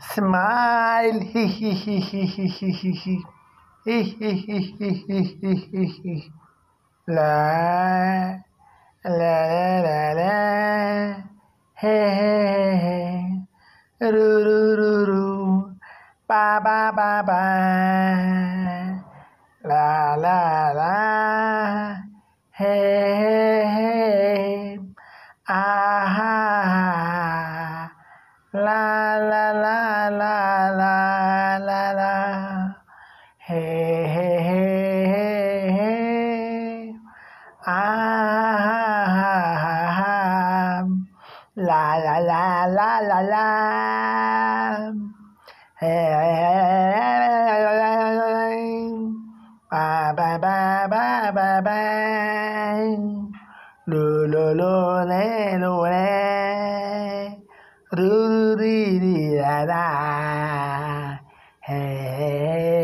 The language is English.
Smile. He he he he he he he he. He he he he he he he he. La la la la la. Hey hey hey. Ru ru ru ru. Ba ba ba ba. La la la. Hey hey hey. Ah ha. La la la. हे हे हे हे हे आ हा हा हा हा ला ला ला ला ला ला हे ba ba ba ba ba ba lo lo lo le lo le ru ri ri la la hey